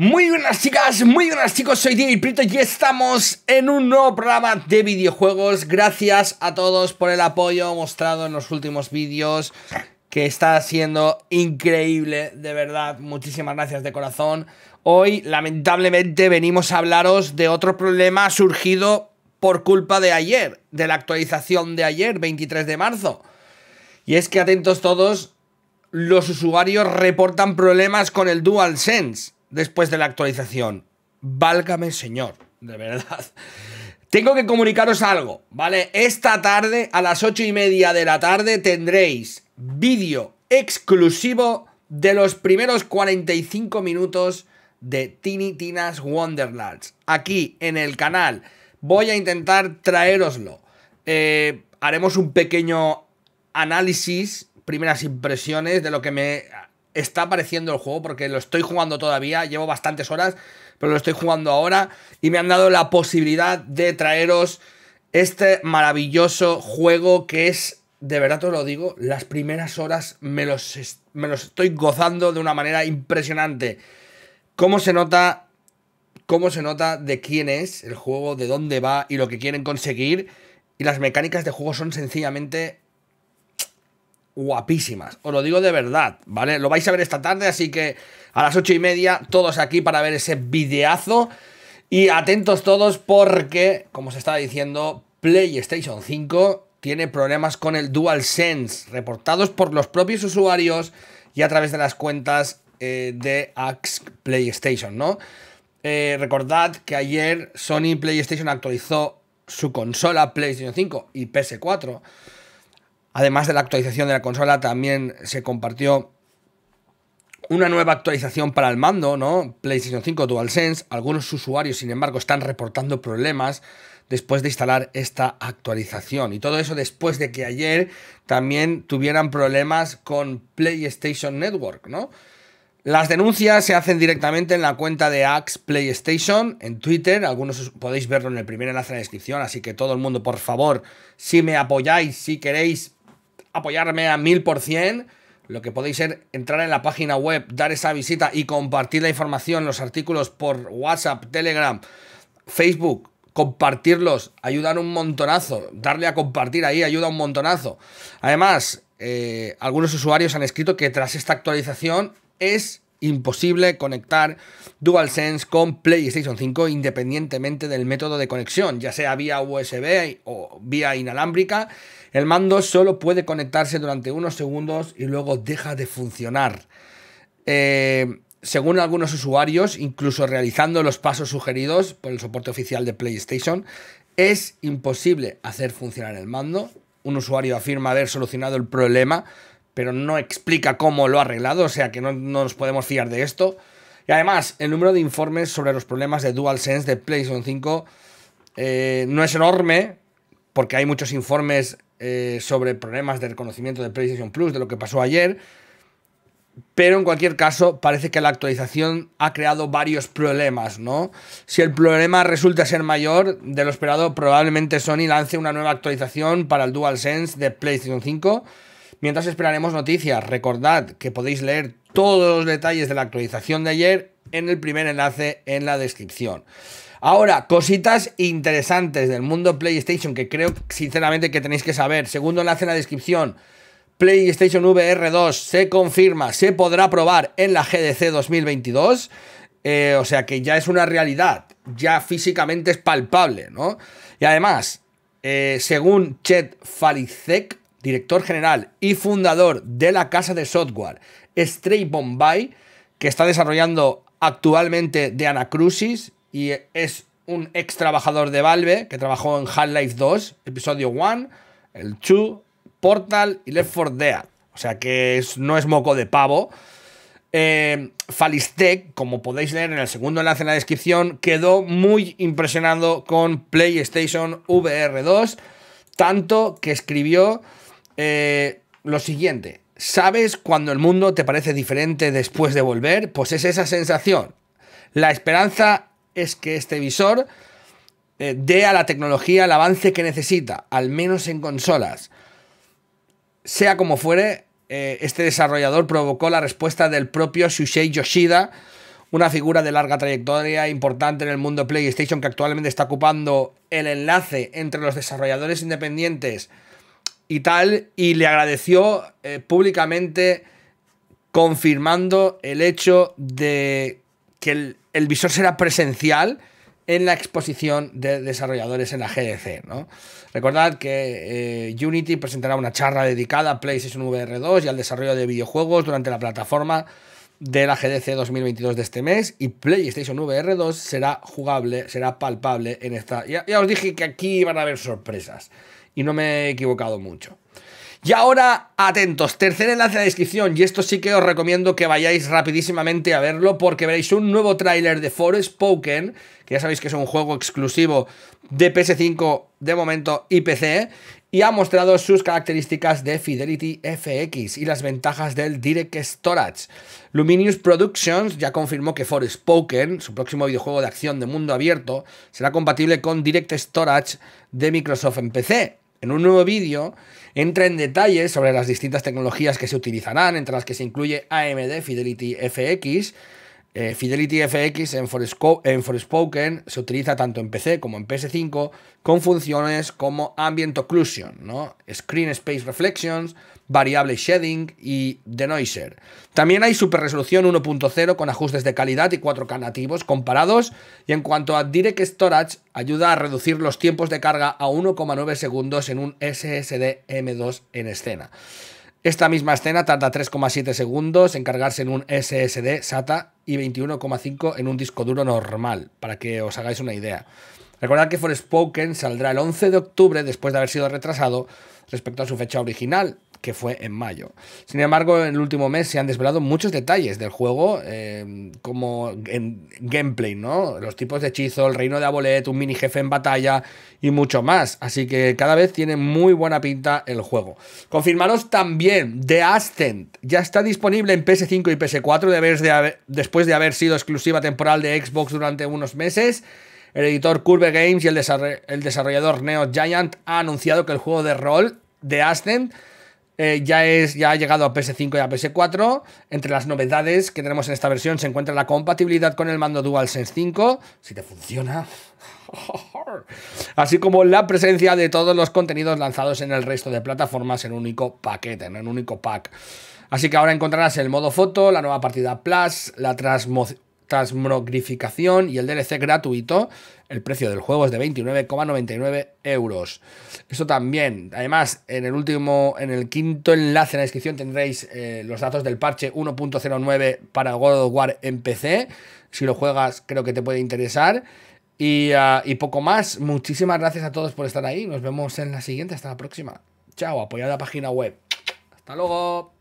Muy buenas chicas, muy buenas chicos, soy Diego Prito y estamos en un nuevo programa de videojuegos. Gracias a todos por el apoyo mostrado en los últimos vídeos, que está siendo increíble, de verdad. Muchísimas gracias de corazón. Hoy, lamentablemente, venimos a hablaros de otro problema surgido por culpa de ayer, de la actualización de ayer, 23 de marzo. Y es que, atentos todos, los usuarios reportan problemas con el DualSense después de la actualización. Válgame Señor, de verdad. Tengo que comunicaros algo, ¿vale? Esta tarde, a las ocho y media de la tarde, tendréis vídeo exclusivo de los primeros 45 minutos de Tiny Tina's Wonderlands. Aquí, en el canal, voy a intentar traeroslo. Eh, haremos un pequeño análisis, primeras impresiones de lo que me está apareciendo el juego porque lo estoy jugando todavía, llevo bastantes horas, pero lo estoy jugando ahora y me han dado la posibilidad de traeros este maravilloso juego que es, de verdad os lo digo, las primeras horas me los, me los estoy gozando de una manera impresionante. ¿Cómo se nota? ¿Cómo se nota de quién es el juego, de dónde va y lo que quieren conseguir? Y las mecánicas de juego son sencillamente guapísimas. Os lo digo de verdad, ¿vale? Lo vais a ver esta tarde, así que a las ocho y media todos aquí para ver ese videazo. Y atentos todos porque, como se estaba diciendo, PlayStation 5 tiene problemas con el DualSense, reportados por los propios usuarios y a través de las cuentas eh, de Axe PlayStation, ¿no? Eh, recordad que ayer Sony PlayStation actualizó su consola PlayStation 5 y PS4 Además de la actualización de la consola, también se compartió una nueva actualización para el mando, ¿no? PlayStation 5 DualSense. Algunos usuarios, sin embargo, están reportando problemas después de instalar esta actualización. Y todo eso después de que ayer también tuvieran problemas con PlayStation Network, ¿no? Las denuncias se hacen directamente en la cuenta de Axe PlayStation en Twitter. Algunos podéis verlo en el primer enlace de la descripción. Así que todo el mundo, por favor, si me apoyáis, si queréis apoyarme a mil por cien, lo que podéis ser entrar en la página web, dar esa visita y compartir la información, los artículos por WhatsApp, Telegram, Facebook, compartirlos, ayudar un montonazo, darle a compartir ahí ayuda un montonazo. Además, eh, algunos usuarios han escrito que tras esta actualización es imposible conectar DualSense con PlayStation 5 independientemente del método de conexión, ya sea vía USB o vía inalámbrica. El mando solo puede conectarse durante unos segundos y luego deja de funcionar. Eh, según algunos usuarios, incluso realizando los pasos sugeridos por el soporte oficial de PlayStation, es imposible hacer funcionar el mando. Un usuario afirma haber solucionado el problema pero no explica cómo lo ha arreglado, o sea que no, nos podemos fiar de esto. Y además, el número de informes sobre los problemas de DualSense de PlayStation 5 eh, no es enorme, porque hay muchos informes eh, sobre problemas de reconocimiento de PlayStation Plus, de lo que pasó ayer. Pero en cualquier caso, parece que la actualización ha creado varios problemas, ¿no? Si el problema resulta ser mayor de lo esperado, probablemente Sony lance una nueva actualización para el DualSense de PlayStation 5 Mientras esperaremos noticias, recordad que podéis leer todos los detalles de la actualización de ayer en el primer enlace en la descripción. Ahora, cositas interesantes del mundo PlayStation que creo sinceramente que tenéis que saber. Segundo enlace en la descripción. PlayStation VR 2 se confirma, se podrá probar en la GDC 2022. Eh, o sea que ya es una realidad, ya físicamente es palpable, ¿no? Y además, eh, según Chet Falicek, director general y fundador de la casa de software Stray Bombay, que está desarrollando actualmente de Anacrusis y es un ex trabajador de Valve que trabajó en Half-Life 2, Episodio 1, el 2, Portal y Left 4 Dead. O sea que no es moco de pavo. Eh, Falistec, como podéis leer en el segundo enlace en la descripción, quedó muy impresionado con PlayStation VR 2, tanto que escribió eh, lo siguiente, ¿sabes cuando el mundo te parece diferente después de volver? Pues es esa sensación. La esperanza es que este visor eh, dé a la tecnología el avance que necesita, al menos en consolas. Sea como fuere, eh, este desarrollador provocó la respuesta del propio Shushei Yoshida, una figura de larga trayectoria importante en el mundo PlayStation que actualmente está ocupando el enlace entre los desarrolladores independientes y tal, y le agradeció eh, públicamente confirmando el hecho de que el, visor será presencial en la exposición de desarrolladores en la GDC. ¿no? Recordad que eh, Unity presentará una charla dedicada a PlayStation VR 2 y al desarrollo de videojuegos durante la plataforma de la GDC 2022 de este mes y PlayStation VR 2 será jugable, será palpable en esta... Ya, ya os dije que aquí van a haber sorpresas y no me he equivocado mucho. Y ahora, atentos, tercer enlace a la descripción, y esto sí que os recomiendo que vayáis rapidísimamente a verlo, porque veréis un nuevo tráiler de Forest Poken, que ya sabéis que es un juego exclusivo de PS5 de momento y PC, y ha mostrado sus características de Fidelity FX y las ventajas del Direct Storage. Luminous Productions ya confirmó que Spoken, su próximo videojuego de acción de mundo abierto, será compatible con Direct Storage de Microsoft en PC. En un nuevo vídeo entra en detalles sobre las distintas tecnologías que se utilizarán, entre las que se incluye AMD Fidelity FX, eh, Fidelity FX en, Forespoken en se utiliza tanto en PC como en PS5 con funciones como Ambient Occlusion, ¿no? Screen Space Reflections, Variable Shading y Denoiser. También hay Super Resolución 1.0 con ajustes de calidad y 4K nativos comparados. Y en cuanto a Direct Storage, ayuda a reducir los tiempos de carga a 1,9 segundos en un SSD M2 en escena. Esta misma escena tarda 3,7 segundos en cargarse en un SSD SATA y 21,5 en un disco duro normal, para que os hagáis una idea. Recordad que Forspoken saldrá el 11 de octubre después de haber sido retrasado respecto a su fecha original, que fue en mayo. Sin embargo, en el último mes se han desvelado muchos detalles del juego, eh, como en gameplay, ¿no? Los tipos de hechizo, el reino de Abolet, un mini jefe en batalla y mucho más. Así que cada vez tiene muy buena pinta el juego. Confirmaros también, The Ascent ya está disponible en PS5 y PS4 después de haber sido exclusiva temporal de Xbox durante unos meses. El editor Curve Games y el, desarrollador Neo Giant ha anunciado que el juego de rol de Ascent eh, ya, es, ya ha llegado a PS5 y a PS4. Entre las novedades que tenemos en esta versión se encuentra la compatibilidad con el mando DualSense 5, si te funciona, así como la presencia de todos los contenidos lanzados en el resto de plataformas en un único paquete, en un único pack. Así que ahora encontrarás el modo foto, la nueva partida Plus, la, transmogrificación y el DLC gratuito. El precio del juego es de 29,99 euros. eso también. Además, en el último, en el quinto enlace en la descripción tendréis eh, los datos del parche 1.09 para God of War en PC. Si lo juegas, creo que te puede interesar. Y, ah, y poco más. Muchísimas gracias a todos por estar ahí. Nos vemos en la siguiente. Hasta la próxima. Chao. Apoyad la página web. Hasta luego.